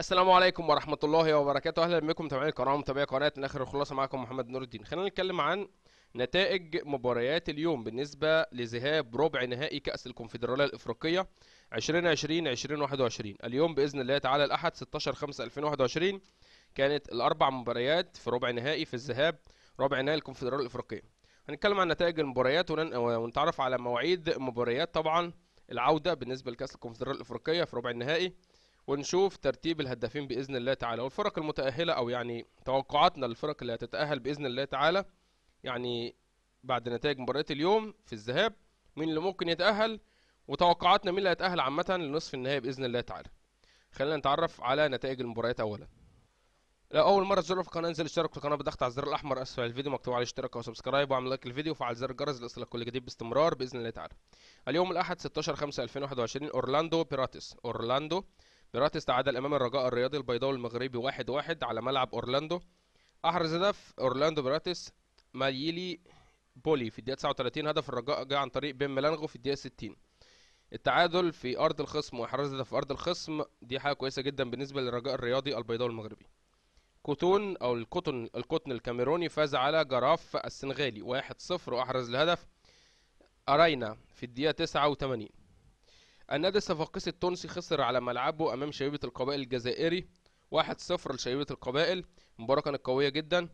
السلام عليكم ورحمة الله وبركاته أهلا بكم متابعين القناة ومتابعي قناة من آخر الخلاصة معكم محمد نور الدين خلينا نتكلم عن نتائج مباريات اليوم بالنسبة لذهاب ربع نهائي كأس الكونفدرالية الإفريقية 2020 2021 اليوم بإذن الله تعالى الأحد 16 5 2021 كانت الأربع مباريات في ربع نهائي في الذهاب ربع نهائي الكونفدرالية الإفريقية هنتكلم عن نتائج المباريات ونتعرف على مواعيد مباريات طبعا العودة بالنسبة لكأس الكونفدرالية الإفريقية في ربع النهائي ونشوف ترتيب الهدافين باذن الله تعالى والفرق المتاهله او يعني توقعاتنا للفرق اللي هتتاهل باذن الله تعالى يعني بعد نتائج مباريات اليوم في الذهاب مين اللي ممكن يتاهل وتوقعاتنا مين اللي هيتاهل عامه لنصف النهائي باذن الله تعالى خلينا نتعرف على نتائج المباريات اولا لو اول مره تزوروا في القناه انزل اشترك في القناه بالضغط على الزر الاحمر اسفل الفيديو مكتوب عليه اشتراك او سبسكرايب واعمل لايك للفيديو وفعل زر الجرس ليصلك كل جديد باستمرار باذن الله تعالى اليوم الاحد 16 5 2021 اورلاندو بيراتس اورلاندو بيراتس تعادل امام الرجاء الرياضي البيضاوي المغربي 1-1 واحد واحد على ملعب اورلاندو احرز هدف اورلاندو بيراتس مايلي بولي في الدقيقه 39 هدف الرجاء جاء عن طريق بن ملانغو في الدقيقه 60 التعادل في ارض الخصم واحراز هدف في ارض الخصم دي حاجه كويسه جدا بالنسبه للرجاء الرياضي البيضاوي المغربي كوتون او الكوتون الكوتن الكاميروني فاز على جراف السنغالي 1-0 واحرز الهدف ارينا في الدقيقه 89 النادي الصفاقسي التونسي خسر على ملعبه امام شبيبه القبائل الجزائري 1-0 لشبيبه القبائل المباراه كانت قويه جدا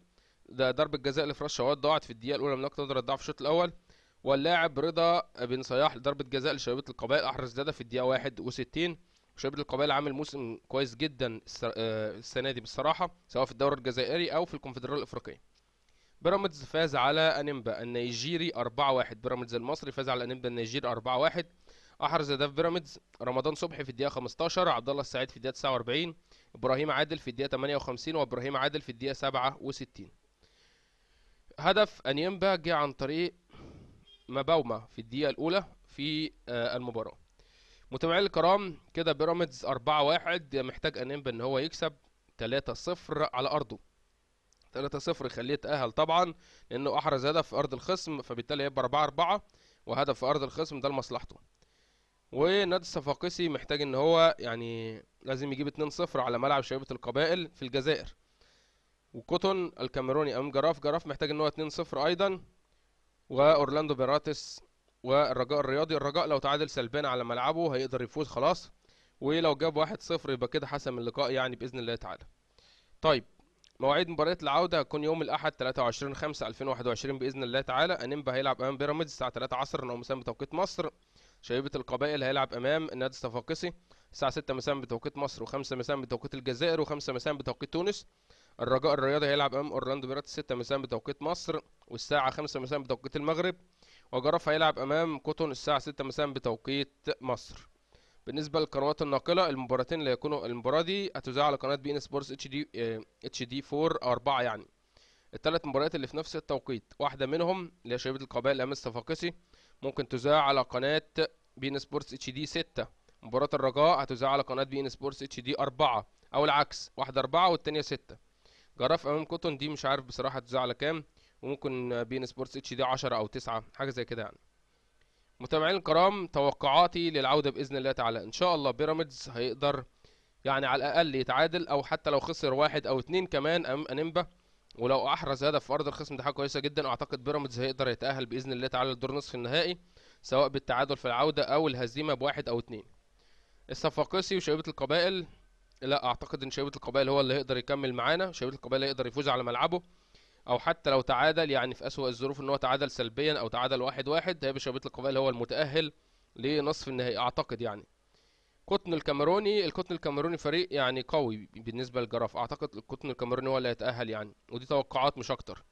ده ضربه جزاء لفراس شواد ضاعت في الدقيقه الاولى من نقطه نظر الضعف الشوط الاول واللاعب رضا بن صياح لضربه جزاء لشبيبه القبائل احرز ده في الدقيقه 61 شبيبه القبائل عامل موسم كويس جدا آه، السنه دي بصراحه سواء في الدوري الجزائري او في الكونفدراليه الافريقيه بيراميدز فاز على انيمبا النيجيري 4-1 بيراميدز المصري فاز على انيمبا النيجيري 4-1 احرز اهداف بيراميدز رمضان صبحي في الدقيقه 15 عبد الله السعيد في الدقيقه 49 ابراهيم عادل في الدقيقه 58 وابراهيم عادل في الدقيقه 67 هدف انيمبا جه عن طريق مباومة في الدقيقة الأولى في آه، المباراة متابعين الكرام كده بيراميدز 4-1 محتاج أنيمبا إن هو يكسب 3-0 على أرضه 3-0 خليه يتأهل طبعا لأنه أحرز هدف في أرض الخصم فبالتالي هيبقى 4-4 وهدف في أرض الخصم ده لمصلحته ونادي الصفاقسي محتاج ان هو يعني لازم يجيب 2-0 على ملعب شبيبه القبائل في الجزائر وكوتون الكاميروني امام جراف جراف محتاج ان هو 2-0 ايضا واورلاندو بيراتس والرجاء الرياضي الرجاء لو تعادل سلبان على ملعبه هيقدر يفوز خلاص ولو جاب 1-0 يبقى كده حسم اللقاء يعني باذن الله تعالى طيب مواعيد مباراة العودة هتكون يوم الأحد 23 5 2021 بإذن الله تعالى أنمبا هيلعب أمام بيراميدز الساعة 3 عصر نوم مسام بتوقيت مصر شبيبه القبائل هيلعب امام النادي الصفاقسي الساعه 6 مساء بتوقيت مصر و5 مساء بتوقيت الجزائر و5 مساء بتوقيت تونس الرجاء الرياضي هيلعب امام اورلاندو بيراتس 6 مساء بتوقيت مصر والساعه 5 مساء بتوقيت المغرب وجرف هيلعب امام كوتون الساعه 6 مساء بتوقيت مصر بالنسبه للقنوات الناقله المباراتين اللي هيكونوا المباراه دي هتذاع على قناه بي ان سبورتس اتش دي آه، اتش دي 4 4 يعني الثلاث مباريات اللي في نفس التوقيت واحده منهم اللي هي شبيبه القبائل امام الصفاقسي ممكن تذاع على قناه بي ان سبورتس اتش دي 6 مباراه الرجاء هتذاع على قناه بي ان سبورتس اتش دي 4 او العكس واحده 4 والتانية 6 جراف امام كوتون دي مش عارف بصراحه هتذاع على كام وممكن بي ان سبورتس اتش دي 10 او 9 حاجه زي كده يعني متابعين الكرام توقعاتي للعوده باذن الله تعالى ان شاء الله بيراميدز هيقدر يعني على الاقل يتعادل او حتى لو خسر واحد او اتنين كمان امام انيمبا ولو احرز هدف في ارض الخصم دي حاجه كويسه جدا واعتقد بيراميدز هيقدر يتاهل باذن الله تعالى لدور نصف النهائي سواء بالتعادل في العوده او الهزيمه بواحد او اتنين الصفاقسي وشبيبه القبائل لا اعتقد ان شبيبه القبائل هو اللي هيقدر يكمل معانا شبيبه القبائل هيقدر يفوز على ملعبه او حتى لو تعادل يعني في اسوأ الظروف ان هو تعادل سلبيا او تعادل واحد واحد هيبقى شبيبه القبائل هو المتاهل لنصف النهائي اعتقد يعني القطن الكاميروني القطن الكاميروني فريق يعني قوي بالنسبه للجراف اعتقد القطن الكاميروني هو اللي هيتاهل يعني ودي توقعات مش اكتر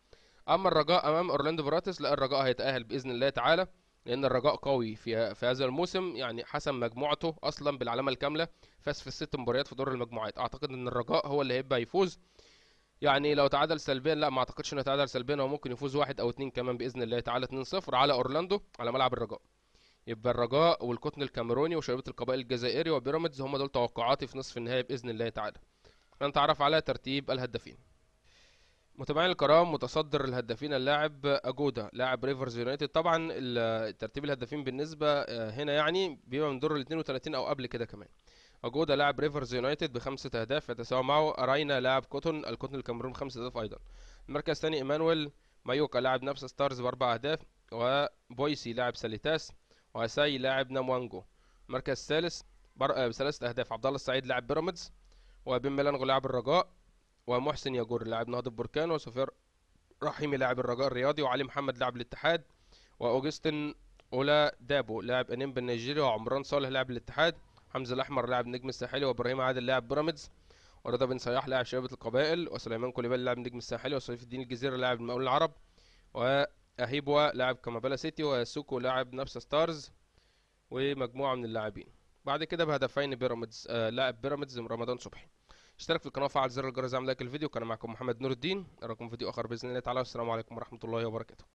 اما الرجاء امام اورلاندو براتس لا الرجاء هيتاهل باذن الله تعالى لان الرجاء قوي في في هذا الموسم يعني حسم مجموعته اصلا بالعلامه الكامله فاز في الست مباريات في دور المجموعات اعتقد ان الرجاء هو اللي هيبقى يفوز يعني لو تعادل سلبيا لا ما اعتقدش انه تعادل سلبيا هو ممكن يفوز واحد او اتنين كمان باذن الله تعالى 2-0 على اورلاندو على ملعب الرجاء يبقى الرجاء والقطن الكاميروني وشبيبة القبائل الجزائري وبيراميدز هم دول توقعاتي في نصف النهائي باذن الله تعالى هنتعرف على ترتيب الهدافين متابعين الكرام متصدر الهدافين اللاعب اجودا لاعب ريفرز يونايتد طبعا ترتيب الهدافين بالنسبه آه، هنا يعني بيبقى من دور ال 32 او قبل كده كمان اجودا لاعب ريفرز يونايتد بخمسة اهداف يتساوى معه اراينا لاعب كوتون القطن الكاميروني خمسة اهداف ايضا المركز الثاني ايمانويل مايوكا لاعب نفس ستارز باربع اهداف وبويسي لاعب ساليتاس واساي لاعب ناموانجو مركز ثالث بر... بثلاثة آه، أهداف عبد الله السعيد لاعب بيراميدز وبن ميلانغو لاعب الرجاء ومحسن ياجور لاعب نهضة بركان وسفير رحيمي لاعب الرجاء الرياضي وعلي محمد لاعب الاتحاد وأوجستن أولا دابو لاعب أنيمب النيجيري وعمران صالح لاعب الاتحاد حمزة الأحمر لاعب نجم الساحلي وإبراهيم عادل لاعب بيراميدز ورضا بن صياح لاعب شباب القبائل وسليمان كوليبال لاعب نجم الساحلي وصيف الدين الجزيرة لاعب المقاول العرب و اهيبوا لاعب كامابالا سيتي وسوكو لاعب نفس ستارز ومجموعه من اللاعبين بعد كده بهدفين بيراميدز آه لاعب بيراميدز رمضان صبحي اشترك في القناه وفعل زر الجرس زي لايك الفيديو كان معكم محمد نور الدين اراكم فيديو اخر باذن الله تعالى والسلام عليكم ورحمه الله وبركاته